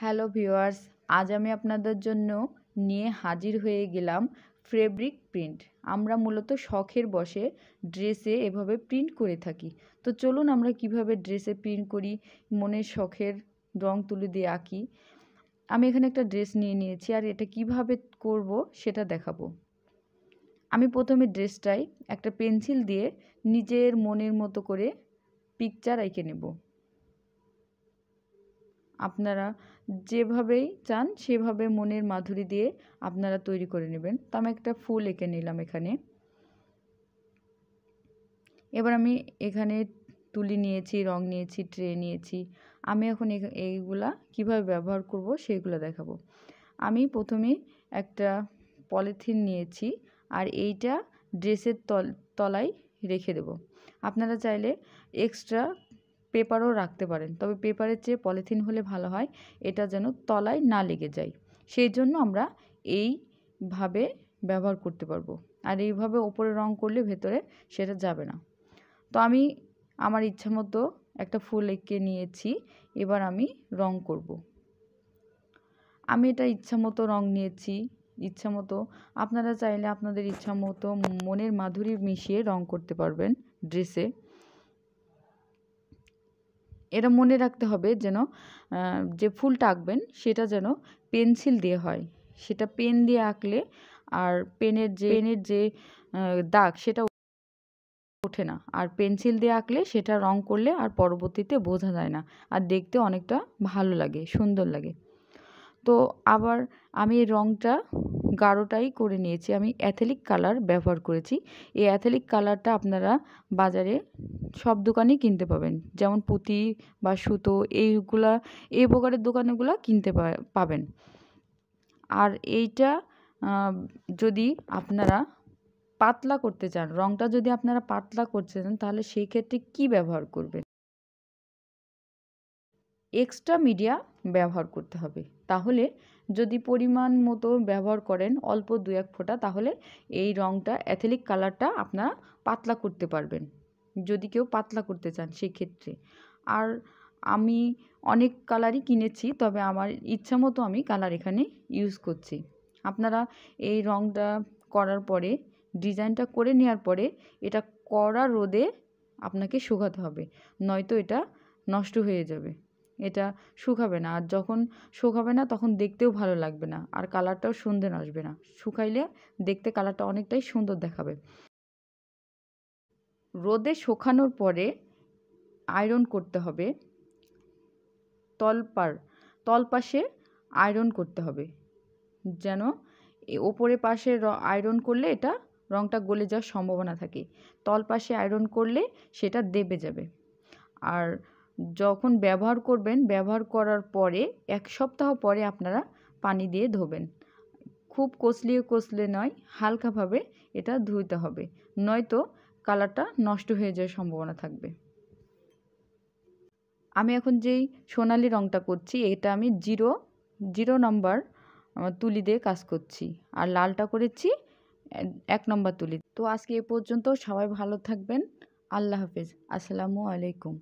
Hello viewers আজ আমি আপনাদের জন্য নিয়ে হাজির হয়ে গেলাম ফেব্রিক প্রিন্ট আমরা মূলত শখের বসে ড্রেসে এভাবে প্রিন্ট করে থাকি তো চলুন আমরা কিভাবে ড্রেসে প্রিন্ট করি মনের শখের রং তুলি দিয়ে আঁকি আমি এখানে একটা ড্রেস নিয়ে নিয়েছি আর এটা কিভাবে করব সেটা দেখাবো আমি প্রথমে ড্রেসটাই একটা পেন্সিল দিয়ে নিজের মনের মতো করে পিকচার এঁকে নেবো আপনারা যেভাবেই চান সেভাবে মনের মাধুরী দিয়ে আপনারা তৈরি করে নেবেন তো আমি একটা ফুল এঁকে নিলাম এখানে এবার আমি এখানে তুলি নিয়েছি রং নিয়েছি ট্রে নিয়েছি আমি এখন এইগুলা কিভাবে ব্যবহার করব সেইগুলো দেখাবো আমি প্রথমে একটা পলিথিন নিয়েছি আর এইটা ড্রেসের তল তলায় রেখে দেব আপনারা চাইলে এক্সট্রা পেপারও রাখতে পারেন তবে পেপারের চেয়ে পলিথিন হলে ভালো হয় এটা যেন তলায় না লেগে যায় সেই জন্য আমরা এইভাবে ব্যবহার করতে পারবো আর এইভাবে ওপরে রং করলে ভেতরে সেটা যাবে না তো আমি আমার ইচ্ছা মতো একটা ফুল এঁকে নিয়েছি এবার আমি রং করব। আমি এটা ইচ্ছা মতো রং নিয়েছি ইচ্ছা মতো আপনারা চাইলে আপনাদের ইচ্ছা মতো মনের মাধুরী মিশিয়ে রং করতে পারবেন ড্রেসে এটা মনে রাখতে হবে যেন যে ফুলটা আঁকবেন সেটা যেন পেন্সিল দিয়ে হয় সেটা পেন দিয়ে আঁকলে আর পেনের যে পেনের যে দাগ সেটা ওঠে না আর পেন্সিল দিয়ে আঁকলে সেটা রং করলে আর পরবর্তীতে বোঝা যায় না আর দেখতে অনেকটা ভালো লাগে সুন্দর লাগে তো আবার আমি রংটা গাঢ়টাই করে নিয়েছি আমি অ্যাথেলিক কালার ব্যবহার করেছি এই অ্যাথেলিক কালারটা আপনারা বাজারে সব দোকানেই কিনতে পাবেন যেমন পুঁতি বা সুতো এইগুলা এই প্রকারের দোকানগুলো কিনতে পাবেন আর এইটা যদি আপনারা পাতলা করতে চান রংটা যদি আপনারা পাতলা করতে চান তাহলে সেই ক্ষেত্রে কী ব্যবহার করবেন এক্সট্রা মিডিয়া ব্যবহার করতে হবে তাহলে যদি পরিমাণ মতো ব্যবহার করেন অল্প দু এক ফোঁটা তাহলে এই রঙটা অ্যাথেলিক কালারটা আপনারা পাতলা করতে পারবেন যদি কেউ পাতলা করতে চান সেক্ষেত্রে আর আমি অনেক কালারই কিনেছি তবে আমার ইচ্ছা মতো আমি কালার এখানে ইউজ করছি আপনারা এই রঙটা করার পরে ডিজাইনটা করে নেওয়ার পরে এটা কড়া রোদে আপনাকে শুকাতে হবে নয়তো এটা নষ্ট হয়ে যাবে এটা শুকাবে না আর যখন শুকাবে না তখন দেখতেও ভালো লাগবে না আর কালারটাও সুন্দর আসবে না শুকাইলে দেখতে কালারটা অনেকটাই সুন্দর দেখাবে রোদে শুকানোর পরে আয়রন করতে হবে তলপার তলপাশে আয়রন করতে হবে যেন ওপরে পাশে আয়রন করলে এটা রঙটা গলে যাওয়ার সম্ভাবনা থাকে তলপাশে আয়রন করলে সেটা দেবে যাবে আর যখন ব্যবহার করবেন ব্যবহার করার পরে এক সপ্তাহ পরে আপনারা পানি দিয়ে ধোবেন খুব কচলিয়ে কষলে নয় হালকাভাবে এটা ধুইতে হবে নয়তো কালারটা নষ্ট হয়ে যাওয়ার সম্ভাবনা থাকবে আমি এখন যেই সোনালি রঙটা করছি এটা আমি জিরো জিরো নম্বর তুলি দিয়ে কাজ করছি আর লালটা করেছি এক নম্বর তুলি তো আজকে এ পর্যন্ত সবাই ভালো থাকবেন আল্লাহ হাফেজ আসসালামু আলাইকুম